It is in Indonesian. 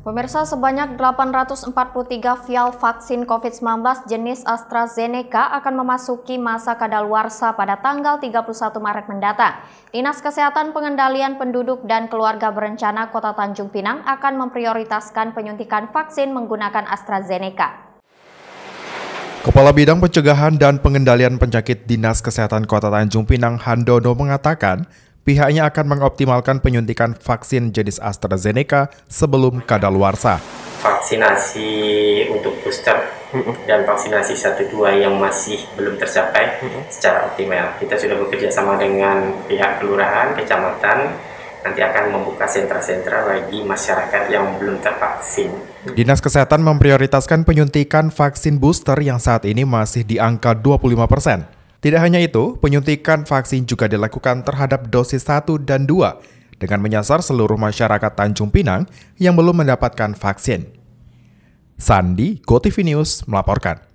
Pemirsa sebanyak 843 vial vaksin COVID-19 jenis AstraZeneca akan memasuki masa kadaluarsa pada tanggal 31 Maret mendatang. Dinas Kesehatan Pengendalian Penduduk dan Keluarga Berencana Kota Tanjung Pinang akan memprioritaskan penyuntikan vaksin menggunakan AstraZeneca. Kepala Bidang Pencegahan dan Pengendalian Penyakit Dinas Kesehatan Kota Tanjung Pinang Handono mengatakan, pihaknya akan mengoptimalkan penyuntikan vaksin jenis AstraZeneca sebelum kadaluarsa. Vaksinasi untuk booster dan vaksinasi 1-2 yang masih belum tercapai secara optimal. Kita sudah bekerja sama dengan pihak kelurahan, kecamatan, nanti akan membuka sentra-sentra bagi masyarakat yang belum tervaksin. Dinas Kesehatan memprioritaskan penyuntikan vaksin booster yang saat ini masih di angka 25 persen. Tidak hanya itu, penyuntikan vaksin juga dilakukan terhadap dosis 1 dan 2 dengan menyasar seluruh masyarakat Tanjung Pinang yang belum mendapatkan vaksin. Sandi, GoTV melaporkan.